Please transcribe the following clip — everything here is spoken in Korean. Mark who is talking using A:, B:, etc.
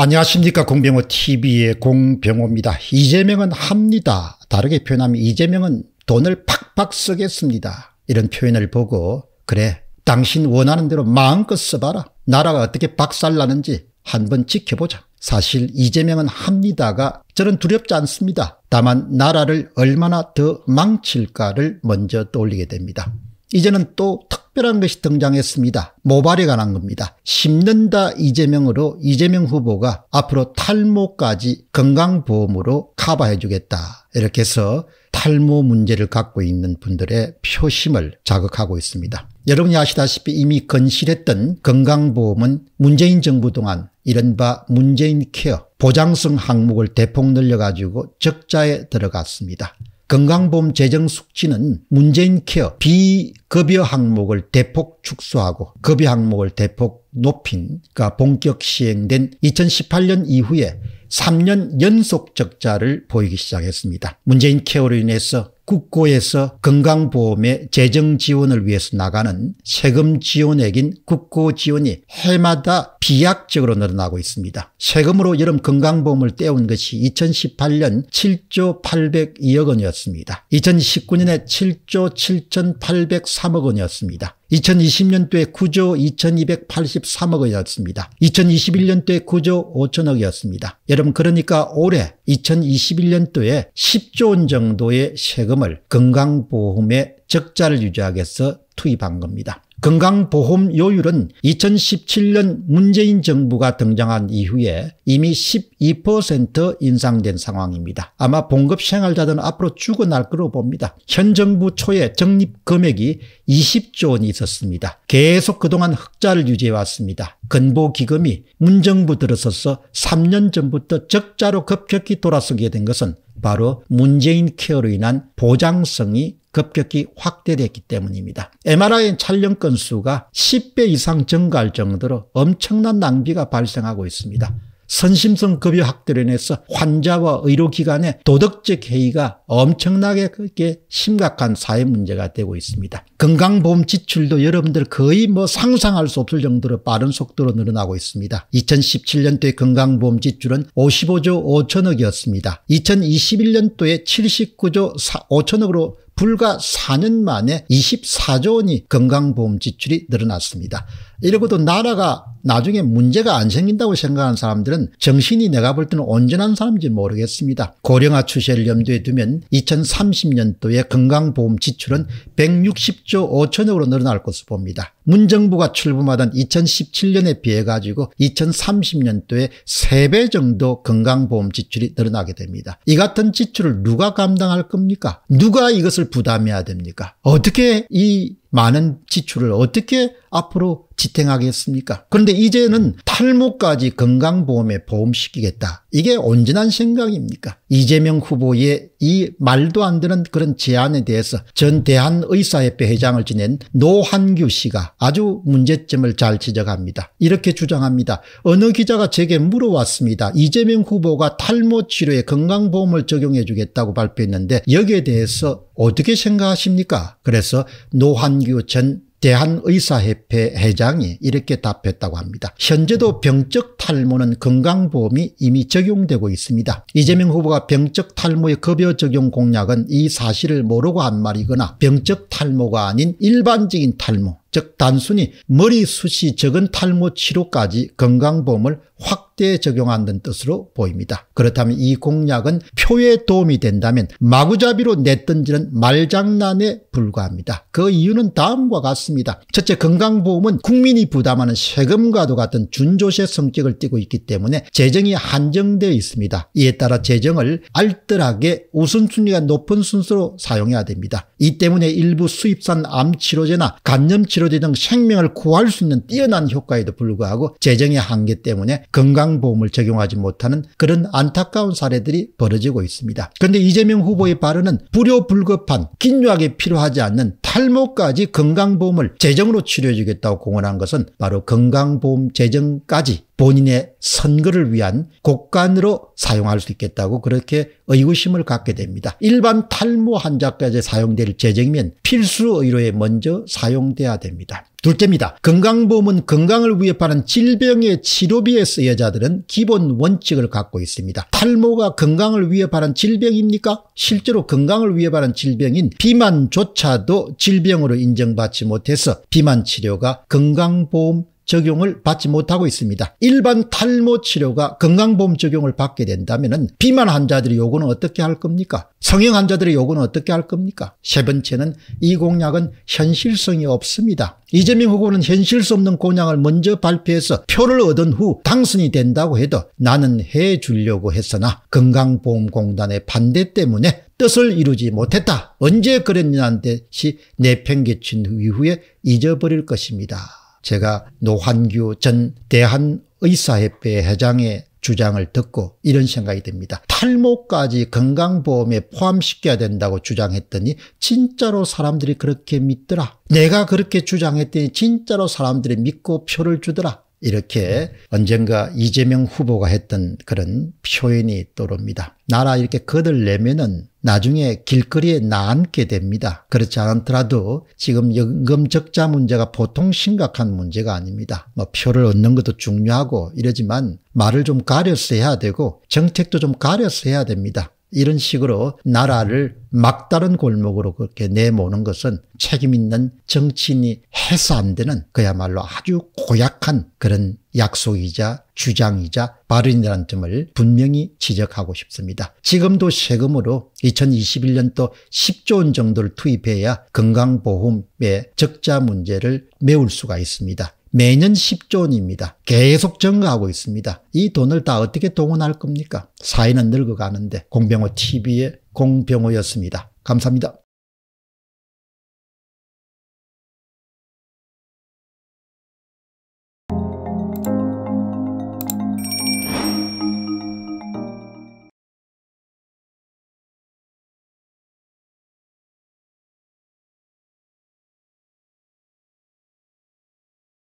A: 안녕하십니까 공병호 TV의 공병호입니다. 이재명은 합니다. 다르게 표현하면 이재명은 돈을 팍팍 쓰겠습니다. 이런 표현을 보고 그래 당신 원하는 대로 마음껏 써봐라. 나라가 어떻게 박살나는지 한번 지켜보자. 사실 이재명은 합니다가 저는 두렵지 않습니다. 다만 나라를 얼마나 더 망칠까를 먼저 떠올리게 됩니다. 이제는 또 특별한 것이 등장했습니다. 모발에 관한 겁니다. 심는다 이재명으로 이재명 후보가 앞으로 탈모까지 건강보험으로 커버해 주겠다. 이렇게 해서 탈모 문제를 갖고 있는 분들의 표심을 자극하고 있습니다. 여러분이 아시다시피 이미 건실했던 건강보험은 문재인 정부 동안 이른바 문재인 케어 보장성 항목을 대폭 늘려가지고 적자에 들어갔습니다. 건강보험 재정 숙지는 문재인 케어 비급여 항목을 대폭 축소하고 급여 항목을 대폭 높인가 본격 시행된 2018년 이후에 3년 연속 적자를 보이기 시작했습니다. 문재인 케어로 인해서 국고에서 건강보험의 재정 지원을 위해서 나가는 세금 지원액인 국고 지원이 해마다 비약적으로 늘어나고 있습니다. 세금으로 여름 건강보험을 떼운 것이 2018년 7조 802억 원이었습니다. 2019년에 7조 7,803억 원이었습니다. 2020년도에 9조 2283억 원이었습니다. 2021년도에 9조 5천억이었습니다. 여러분 그러니까 올해 2021년도에 10조 원 정도의 세금 자금을 건강보험의 적자를 유지하기 위해서 투입한 겁니다. 건강보험 요율은 2017년 문재인 정부가 등장한 이후에 이미 12% 인상된 상황입니다. 아마 봉급 생활자들은 앞으로 죽어날 거로 봅니다. 현 정부 초에 적립 금액이 20조 원이 있었습니다. 계속 그동안 흑자를 유지해왔습니다. 근보기금이 문정부 들어서서 3년 전부터 적자로 급격히 돌아서게 된 것은 바로 문재인 케어로 인한 보장성이 급격히 확대됐기 때문입니다. MRI 촬영 건수가 10배 이상 증가할 정도로 엄청난 낭비가 발생하고 있습니다. 선심성 급여 확대를 해서 환자와 의료기관의 도덕적 해이가 엄청나게 심각한 사회 문제가 되고 있습니다. 건강보험 지출도 여러분들 거의 뭐 상상할 수 없을 정도로 빠른 속도로 늘어나고 있습니다. 2017년도에 건강보험 지출은 55조 5천억이었습니다. 2021년도에 79조 5천억으로 불과 4년 만에 24조 원이 건강보험 지출이 늘어났습니다. 이러고도 나라가 나중에 문제가 안 생긴다고 생각하는 사람들은 정신이 내가 볼 때는 온전한 사람인지 모르겠습니다. 고령화 추세를 염두에 두면 2030년도에 건강보험 지출은 160조 5천억으로 늘어날 것으로 봅니다. 문정부가 출범하던 2017년에 비해 가지고 2030년도에 3배 정도 건강보험 지출이 늘어나게 됩니다. 이 같은 지출을 누가 감당할 겁니까? 누가 이것을 부담해야 됩니까? 어떻게 이 많은 지출을 어떻게 앞으로 지탱하겠습니까? 그런데 이제는 탈모까지 건강보험에 보험시키겠다. 이게 온전한 생각입니까? 이재명 후보의 이 말도 안 되는 그런 제안에 대해서 전 대한의사협회 회장을 지낸 노한규 씨가 아주 문제점을 잘 지적합니다. 이렇게 주장합니다. 어느 기자가 제게 물어왔습니다. 이재명 후보가 탈모 치료에 건강보험을 적용해 주겠다고 발표했는데 여기에 대해서 어떻게 생각하십니까? 그래서 노한규 전 대한의사협회 회장이 이렇게 답했다고 합니다. 현재도 병적 탈모는 건강보험이 이미 적용되고 있습니다. 이재명 후보가 병적 탈모의 급여 적용 공약은 이 사실을 모르고 한 말이거나 병적 탈모가 아닌 일반적인 탈모 즉 단순히 머리숱이 적은 탈모 치료까지 건강보험을 확대 적용한다는 뜻으로 보입니다. 그렇다면 이 공약은 표에 도움이 된다면 마구잡이로 냈던지는 말장난에 불과합니다. 그 이유는 다음과 같습니다. 첫째 건강보험은 국민이 부담하는 세금과도 같은 준조세 성격을 띠고 있기 때문에 재정이 한정되어 있습니다. 이에 따라 재정을 알뜰하게 우선순위가 높은 순서로 사용해야 됩니다. 이 때문에 일부 수입산 암치료제나 간염치료 제 치료제 등 생명을 구할 수 있는 뛰어난 효과에도 불구하고 재정의 한계 때문에 건강보험을 적용하지 못하는 그런 안타까운 사례들이 벌어지고 있습니다. 그런데 이재명 후보의 발언은 불효불급한 긴요하게 필요하지 않는 탈모까지 건강보험을 재정으로 치료해주겠다고 공언한 것은 바로 건강보험 재정까지 본인의 선거를 위한 곡간으로 사용할 수 있겠다고 그렇게 의구심을 갖게 됩니다. 일반 탈모 환자까지 사용될 재정이면 필수 의료에 먼저 사용돼야 됩니다. 둘째입니다. 건강보험은 건강을 위협하는 질병의 치료비에 쓰여 자들은 기본 원칙을 갖고 있습니다. 탈모가 건강을 위협하는 질병입니까? 실제로 건강을 위협하는 질병인 비만조차도 질병으로 인정받지 못해서 비만 치료가 건강보험 적용을 받지 못하고 있습니다. 일반 탈모 치료가 건강보험 적용을 받게 된다면 비만 환자들의 요구는 어떻게 할 겁니까? 성형 환자들의 요구는 어떻게 할 겁니까? 세 번째는 이 공약은 현실성이 없습니다. 이재명 후보는 현실성 없는 공약을 먼저 발표해서 표를 얻은 후 당선이 된다고 해도 나는 해주려고 했으나 건강보험공단의 반대 때문에 뜻을 이루지 못했다. 언제 그랬냐는 듯이 내팽개친 이후에 잊어버릴 것입니다. 제가 노환규 전 대한의사협회 회장의 주장을 듣고 이런 생각이 듭니다. 탈모까지 건강보험에 포함시켜야 된다고 주장했더니 진짜로 사람들이 그렇게 믿더라. 내가 그렇게 주장했더니 진짜로 사람들이 믿고 표를 주더라. 이렇게 언젠가 이재명 후보가 했던 그런 표현이 떠오릅니다. 나라 이렇게 거들내면은 나중에 길거리에 나앉게 됩니다. 그렇지 않더라도 지금 연금 적자 문제가 보통 심각한 문제가 아닙니다. 뭐 표를 얻는 것도 중요하고 이러지만 말을 좀 가려서 해야 되고 정책도 좀 가려서 해야 됩니다. 이런 식으로 나라를 막다른 골목으로 그렇게 내모는 것은 책임 있는 정치인이 해서 안 되는 그야말로 아주 고약한 그런 약속이자 주장이자 발언이라는 점을 분명히 지적하고 싶습니다. 지금도 세금으로 2021년도 10조 원 정도를 투입해야 건강보험의 적자 문제를 메울 수가 있습니다. 매년 10조 원입니다. 계속 증가하고 있습니다. 이 돈을 다 어떻게 동원할 겁니까? 사회는 늙어가는데 공병호 TV의 공병호였습니다. 감사합니다.